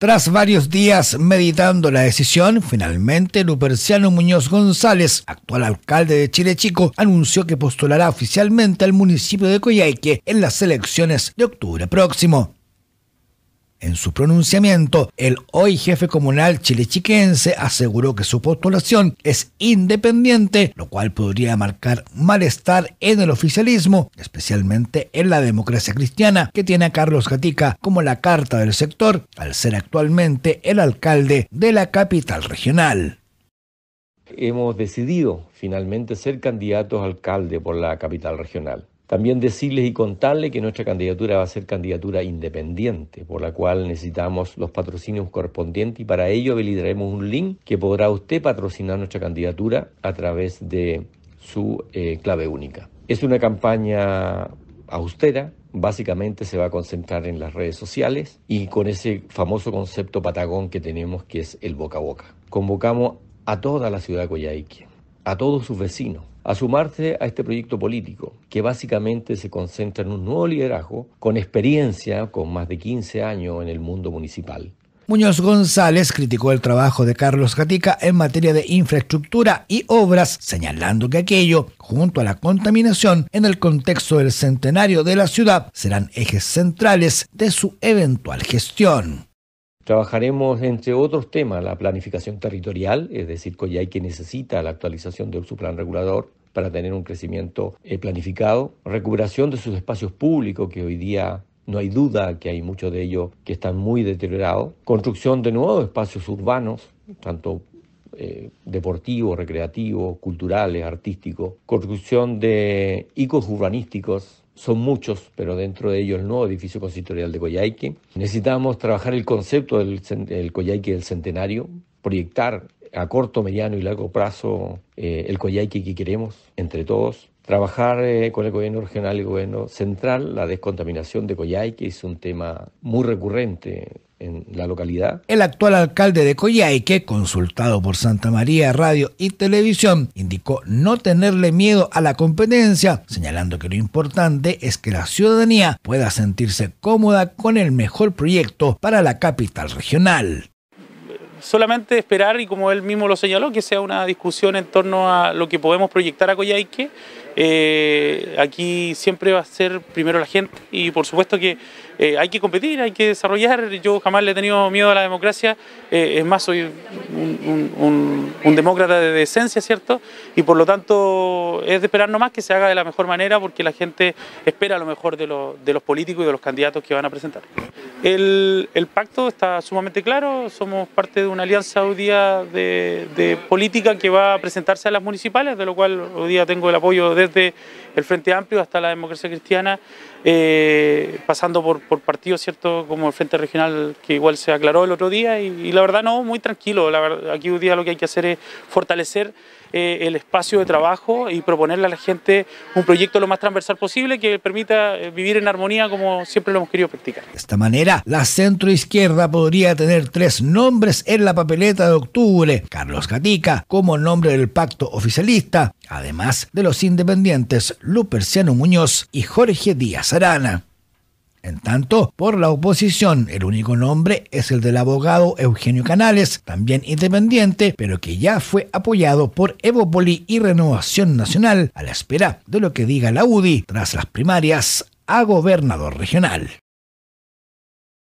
Tras varios días meditando la decisión, finalmente Luperciano Muñoz González, actual alcalde de Chile Chico, anunció que postulará oficialmente al municipio de Coyhaique en las elecciones de octubre próximo. En su pronunciamiento, el hoy jefe comunal chilechiquense aseguró que su postulación es independiente, lo cual podría marcar malestar en el oficialismo, especialmente en la democracia cristiana, que tiene a Carlos Gatica como la carta del sector, al ser actualmente el alcalde de la capital regional. Hemos decidido finalmente ser candidatos a alcalde por la capital regional. También decirles y contarles que nuestra candidatura va a ser candidatura independiente, por la cual necesitamos los patrocinios correspondientes y para ello habilitaremos un link que podrá usted patrocinar nuestra candidatura a través de su eh, clave única. Es una campaña austera, básicamente se va a concentrar en las redes sociales y con ese famoso concepto patagón que tenemos que es el boca a boca. Convocamos a toda la ciudad de Coyhaique, a todos sus vecinos, a sumarse a este proyecto político, que básicamente se concentra en un nuevo liderazgo con experiencia, con más de 15 años en el mundo municipal. Muñoz González criticó el trabajo de Carlos Gatica en materia de infraestructura y obras, señalando que aquello, junto a la contaminación, en el contexto del centenario de la ciudad, serán ejes centrales de su eventual gestión. Trabajaremos, entre otros temas, la planificación territorial, es decir, que necesita la actualización de su plan regulador para tener un crecimiento eh, planificado, recuperación de sus espacios públicos, que hoy día no hay duda que hay muchos de ellos que están muy deteriorados, construcción de nuevos espacios urbanos, tanto eh, deportivos, recreativos, culturales, artísticos, construcción de icos urbanísticos, son muchos, pero dentro de ellos el nuevo edificio consistorial de Coyhaique. Necesitamos trabajar el concepto del el del centenario, proyectar a corto, mediano y largo plazo eh, el Coyhaique que queremos entre todos. Trabajar eh, con el gobierno regional y el gobierno central, la descontaminación de Coyhaique es un tema muy recurrente en la localidad. El actual alcalde de Coyhaique, consultado por Santa María Radio y Televisión, indicó no tenerle miedo a la competencia, señalando que lo importante es que la ciudadanía pueda sentirse cómoda con el mejor proyecto para la capital regional. Solamente esperar, y como él mismo lo señaló, que sea una discusión en torno a lo que podemos proyectar a Coyhaique. Eh, aquí siempre va a ser primero la gente y por supuesto que eh, hay que competir, hay que desarrollar. Yo jamás le he tenido miedo a la democracia, eh, es más, soy un, demócrata de decencia ¿cierto? Y por lo tanto es de esperar nomás que se haga de la mejor manera porque la gente espera lo mejor de, de los políticos y de los candidatos que van a presentar. El, pacto está sumamente claro, somos parte de una alianza hoy día de, política que va a presentarse a las municipales, de lo cual hoy día tengo el apoyo desde el Frente Amplio hasta la democracia cristiana, eh, pasando por por partido, ¿cierto? Como el Frente Regional, que igual se aclaró el otro día, y, la verdad no, muy tranquilo. aquí hoy día lo que hay que hacer es fortalecer eh, el espacio de trabajo y proponerle a la gente un proyecto lo más transversal posible que permita eh, vivir en armonía como siempre lo hemos querido practicar. De esta manera, la centroizquierda podría tener tres nombres en la papeleta de octubre. Carlos Gatica como nombre del pacto oficialista, además de los independientes Luperciano Muñoz y Jorge Díaz Arana. En tanto, por la oposición, el único nombre es el del abogado Eugenio Canales, también independiente, pero que ya fue apoyado por Evopoli y Renovación Nacional a la espera de lo que diga la UDI tras las primarias a gobernador regional.